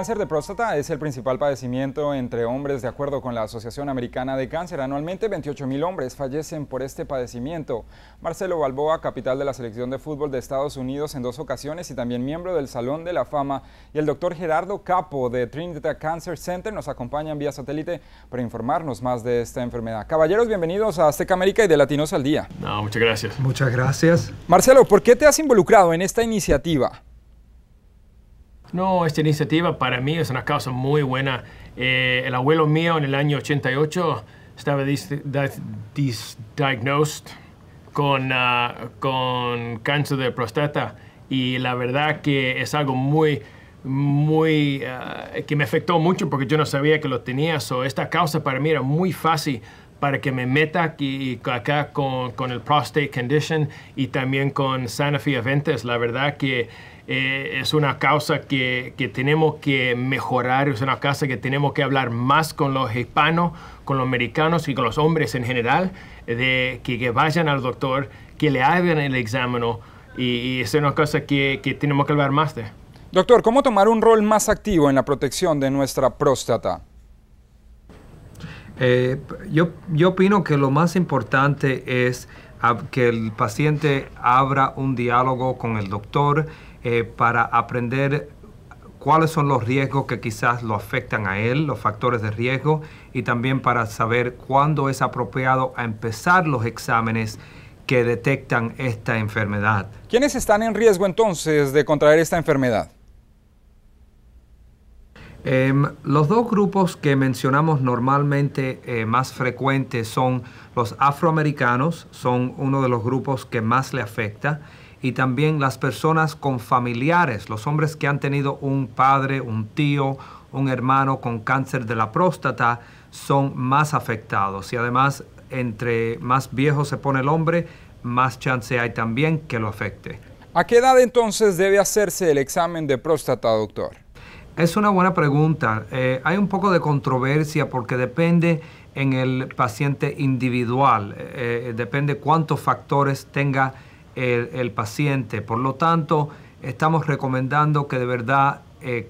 cáncer de próstata es el principal padecimiento entre hombres de acuerdo con la Asociación Americana de Cáncer. Anualmente 28 mil hombres fallecen por este padecimiento. Marcelo Balboa, capital de la selección de fútbol de Estados Unidos en dos ocasiones y también miembro del Salón de la Fama, y el doctor Gerardo Capo de Trinidad Cancer Center nos acompañan vía satélite para informarnos más de esta enfermedad. Caballeros, bienvenidos a Azteca América y de Latinos al Día. muchas gracias. Muchas gracias. Marcelo, ¿por qué te has involucrado en esta iniciativa? No, esta iniciativa para mí es una causa muy buena. Eh, el abuelo mío en el año 88 estaba diagnosed ah, con, cáncer de próstata y la verdad que es algo muy muy ah, que me afectó mucho porque yo no sabía que lo tenía. esta causa para mí era muy fácil para que me meta aquí acá con, el prostate condition y también con Sanofi Aventis. La verdad que eh, es una causa que, que, tenemos que mejorar, es una causa que tenemos que hablar más con los hispanos, con los americanos y con los hombres en general, de que, vayan al doctor, que le hagan el examen y, y es una cosa que, que tenemos que hablar más de. Doctor, ¿cómo tomar un rol más activo en la protección de nuestra próstata? Eh, yo, opino que lo más importante es que el paciente abra un diálogo con el doctor eh, para aprender cuáles son los riesgos que quizás lo afectan a él, los factores de riesgo, y también para saber cuándo es apropiado a empezar los exámenes que detectan esta enfermedad. ¿Quiénes están en riesgo entonces de contraer esta enfermedad? Em, los dos grupos que mencionamos normalmente eh, más frecuentes son los afroamericanos, son uno de los grupos que más le afecta, y también las personas con familiares, los hombres que han tenido un padre, un tío, un hermano con cáncer de la próstata, son más afectados. Y además, entre más viejo se pone el hombre, más chance hay también que lo afecte. ¿A qué edad entonces debe hacerse el examen de próstata, doctor? Es una buena pregunta. Eh, hay un poco de controversia porque depende en el paciente individual, eh, eh, depende cuántos factores tenga el, paciente. Por lo tanto, estamos recomendando que de verdad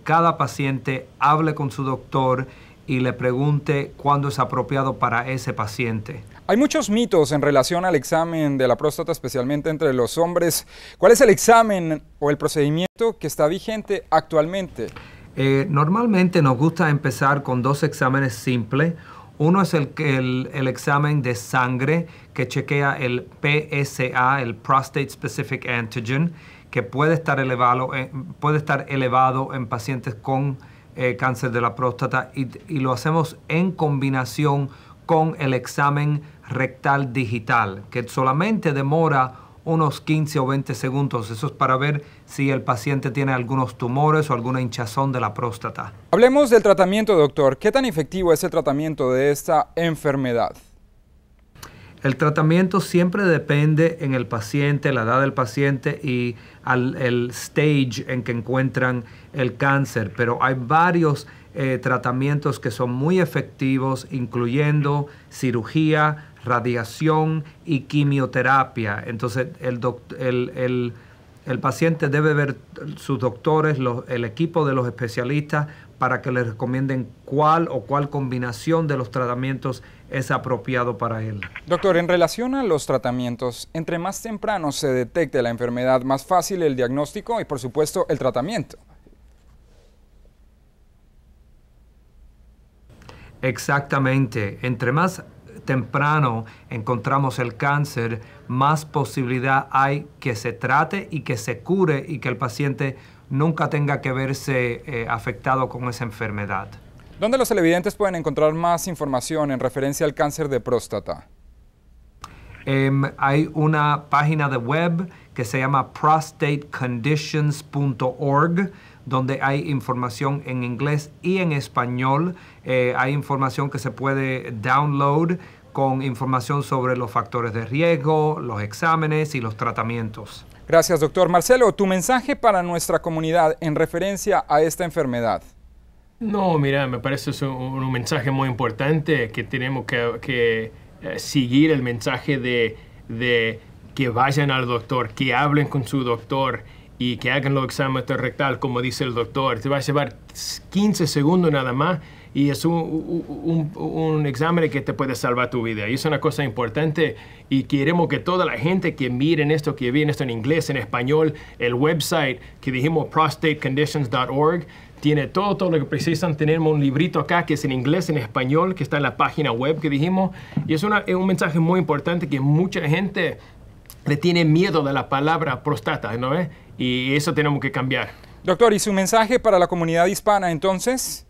cada paciente hable con su doctor y le pregunte cuándo es apropiado para ese paciente. Hay muchos mitos en relación al examen de la próstata, especialmente entre los hombres. ¿Cuál es el examen o el procedimiento que está vigente actualmente? Eh, normalmente nos gusta empezar con dos exámenes simples. Uno es el, el, examen de sangre que chequea el PSA, el Prostate Specific Antigen, que puede estar elevado, eh, puede estar elevado en pacientes con eh, cáncer de la próstata y lo hacemos en combinación con el examen rectal digital, que solamente demora unos 15 o 20 segundos. Eso es para ver si el paciente tiene algunos tumores o alguna hinchazón de la próstata. Hablemos del tratamiento, doctor. ¿Qué tan efectivo es el tratamiento de esta enfermedad? El tratamiento siempre depende en el paciente, la edad del paciente y el stage en que encuentran el cáncer, pero hay varios eh, tratamientos que son muy efectivos, incluyendo cirugía, radiación y quimioterapia. Entonces el, el, paciente debe ver sus doctores, el equipo de los especialistas para que le recomienden cuál o cuál combinación de los tratamientos es apropiado para él. Doctor, en relación a los tratamientos, entre más temprano se detecte la enfermedad, más fácil el diagnóstico y por supuesto el tratamiento. Exactamente, entre más temprano encontramos el cáncer, más posibilidad hay que se trate y que se cure y que el paciente nunca tenga que verse eh, afectado con esa enfermedad. ¿Dónde los televidentes pueden encontrar más información en referencia al cáncer de próstata? Em, hay una página de web que se llama prostateconditions.org donde hay información en inglés y en español. Eh, hay información que se puede download con información sobre los factores de riesgo, los exámenes y los tratamientos. Gracias, doctor. Marcelo, tu mensaje para nuestra comunidad en referencia a esta enfermedad. No, mira, me parece un, mensaje muy importante que tenemos que, eh, seguir el mensaje de, de que vayan al doctor, que hablen con su doctor y que hagan los exámenes rectal, como dice el doctor. Te va a llevar 15 segundos nada más y es un, un, examen que te puede salvar tu vida. Y es una cosa importante y queremos que toda la gente que miren esto, que viene esto en inglés, en español, el website que dijimos prostateconditions.org, tiene todo, todo lo que precisan. Tenemos un librito acá que es en inglés, en español, que está en la página web que dijimos. Y es, una, es un mensaje muy importante que mucha gente le tiene miedo de la palabra próstata, ¿no ve? Y eso tenemos que cambiar. Doctor, ¿y su mensaje para la comunidad hispana entonces?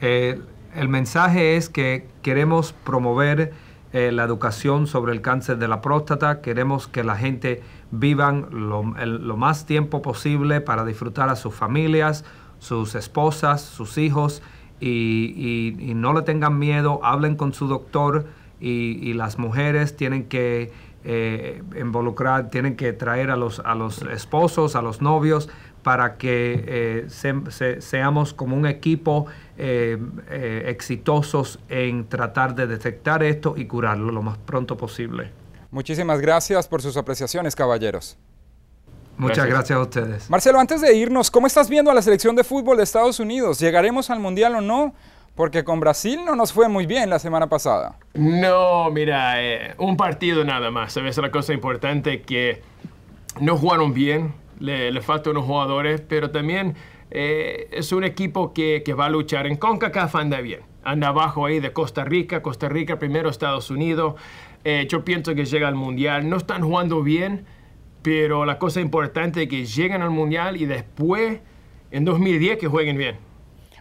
Eh, el mensaje es que queremos promover eh, la educación sobre el cáncer de la próstata, queremos que la gente vivan lo, más tiempo posible para disfrutar a sus familias, sus esposas, sus hijos, y, no le tengan miedo, hablen con su doctor y las mujeres tienen que eh, involucrar, tienen que traer a los, a los esposos, a los novios, para que eh, se, seamos como un equipo eh, eh, exitosos en tratar de detectar esto y curarlo lo más pronto posible. Muchísimas gracias por sus apreciaciones, caballeros. Muchas gracias a ustedes. Marcelo, antes de irnos, ¿cómo estás viendo a la selección de fútbol de Estados Unidos? ¿Llegaremos al Mundial o no? Porque con Brasil no nos fue muy bien la semana pasada. No, mira, eh, un partido nada más. ¿Sabes? La cosa importante que no jugaron bien, le, faltan unos jugadores, pero también eh, es un equipo que, va a luchar. En CONCACAF anda bien. Anda abajo ahí de Costa Rica, Costa Rica primero, Estados Unidos. Eh, yo pienso que llega al Mundial. No están jugando bien, pero la cosa importante es que lleguen al Mundial y después, en 2010, que jueguen bien.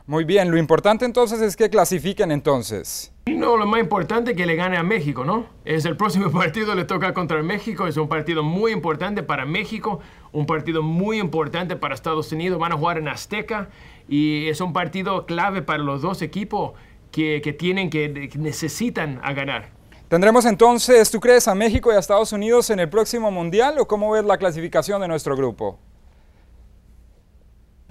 Muy bien, lo importante entonces es que clasifiquen entonces. No, lo más importante es que le gane a México, ¿no? Es el próximo partido, le toca contra México, es un partido muy importante para México, un partido muy importante para Estados Unidos, van a jugar en Azteca y es un partido clave para los dos equipos que, tienen, que necesitan a ganar. ¿Tendremos entonces, tú crees, a México y a Estados Unidos en el próximo Mundial o cómo ves la clasificación de nuestro grupo?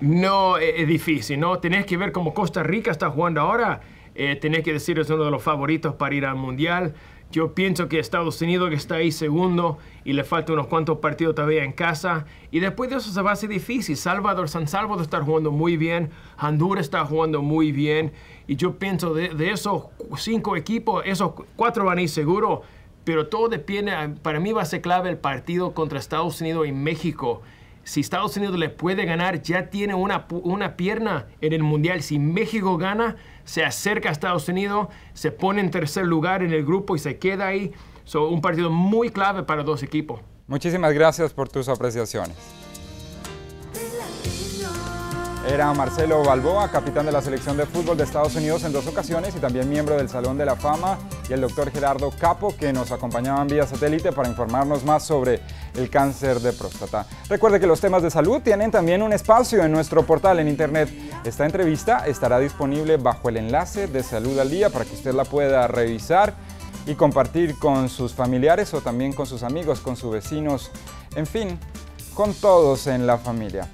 No e-, es difícil, ¿no? Tenés que ver cómo Costa Rica está jugando ahora. Eh, tenés que decir es uno de los favoritos para ir al Mundial. Yo pienso que Estados Unidos que está ahí segundo y le falta unos cuantos partidos todavía en casa. Y después de eso se va a hacer difícil. Salvador, San Salvador está jugando muy bien. Honduras está jugando muy bien. Y yo pienso de, de esos cinco equipos, esos cuatro van a ir seguro. Pero todo depende, para mí va a ser clave el partido contra Estados Unidos y México si Estados Unidos le puede ganar, ya tiene una, pierna en el Mundial. Si México gana, se acerca a Estados Unidos, se pone en tercer lugar en el grupo y se queda ahí. So, un partido muy clave para dos equipos. Muchísimas gracias por tus apreciaciones. Era Marcelo Balboa, capitán de la selección de fútbol de Estados Unidos en dos ocasiones y también miembro del Salón de la Fama y el doctor Gerardo Capo, que nos acompañaban vía satélite para informarnos más sobre el cáncer de próstata. Recuerde que los temas de salud tienen también un espacio en nuestro portal en internet. Esta entrevista estará disponible bajo el enlace de Salud al Día para que usted la pueda revisar y compartir con sus familiares o también con sus amigos, con sus vecinos, en fin, con todos en la familia.